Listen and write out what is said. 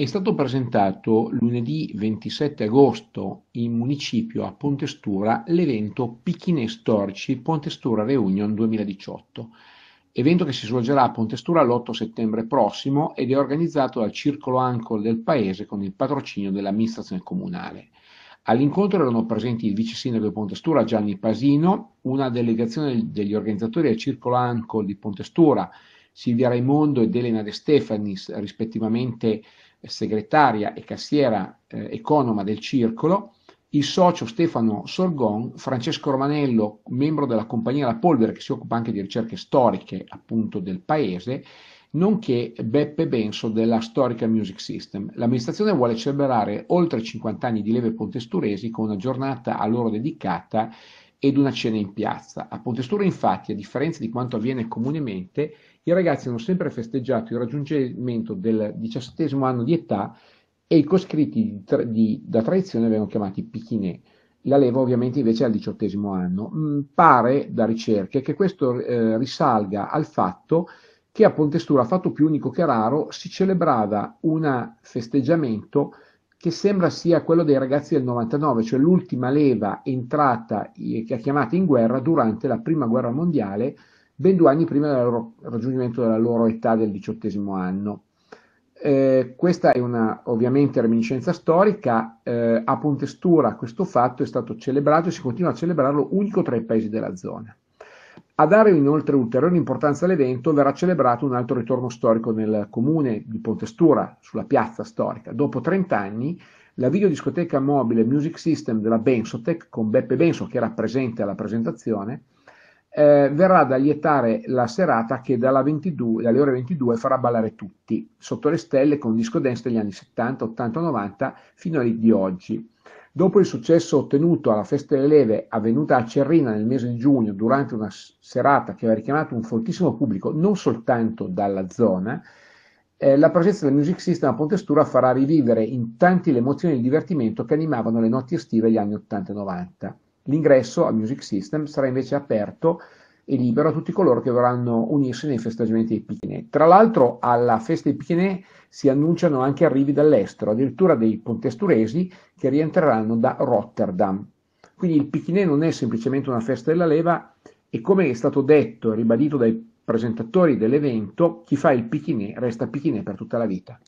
È stato presentato lunedì 27 agosto in municipio a Pontestura l'evento Pichinè Storici Pontestura Reunion 2018, evento che si svolgerà a Pontestura l'8 settembre prossimo ed è organizzato dal Circolo Ancol del Paese con il patrocinio dell'amministrazione comunale. All'incontro erano presenti il vice sindaco di Pontestura Gianni Pasino, una delegazione degli organizzatori del Circolo Ancol di Pontestura, Silvia Raimondo ed Elena De Stefanis, rispettivamente segretaria e cassiera eh, economa del circolo, il socio Stefano Sorgon, Francesco Romanello, membro della compagnia La Polvere che si occupa anche di ricerche storiche appunto del paese, nonché Beppe Benso della Storica Music System. L'amministrazione vuole celebrare oltre 50 anni di Leve pontesturesi con una giornata a loro dedicata ed una cena in piazza. A Pontestura, infatti, a differenza di quanto avviene comunemente, i ragazzi hanno sempre festeggiato il raggiungimento del diciassettesimo anno di età e i coscritti di di, da tradizione vengono chiamati pichinè. La leva ovviamente invece è al diciottesimo anno. Mm, pare da ricerche che questo eh, risalga al fatto che a Pontestura, fatto più unico che raro, si celebrava un festeggiamento che sembra sia quello dei ragazzi del 99, cioè l'ultima leva entrata eh, che ha chiamato in guerra durante la prima guerra mondiale, ben due anni prima del loro, raggiungimento della loro età del diciottesimo anno. Eh, questa è una ovviamente reminiscenza storica, eh, a Pontestura questo fatto è stato celebrato e si continua a celebrarlo unico tra i paesi della zona. A dare inoltre ulteriore importanza all'evento verrà celebrato un altro ritorno storico nel comune di Pontestura, sulla piazza storica. Dopo 30 anni la videodiscoteca mobile Music System della Bensotech con Beppe Benso che era presente alla presentazione eh, verrà ad allietare la serata che 22, dalle ore 22 farà ballare tutti sotto le stelle con disco dance degli anni 70, 80, 90 fino ai di oggi. Dopo il successo ottenuto alla festa delle leve avvenuta a Cerrina nel mese di giugno durante una serata che aveva richiamato un fortissimo pubblico non soltanto dalla zona, eh, la presenza del Music System a Pontestura farà rivivere in tanti le emozioni di divertimento che animavano le notti estive degli anni 80 e 90. L'ingresso al Music System sarà invece aperto e libero a tutti coloro che vorranno unirsi nei festeggiamenti dei Pichinè. Tra l'altro alla festa dei Pichinè si annunciano anche arrivi dall'estero, addirittura dei pontesturesi che rientreranno da Rotterdam. Quindi il Pichinè non è semplicemente una festa della leva e come è stato detto e ribadito dai presentatori dell'evento, chi fa il Pichinè resta Pichinè per tutta la vita.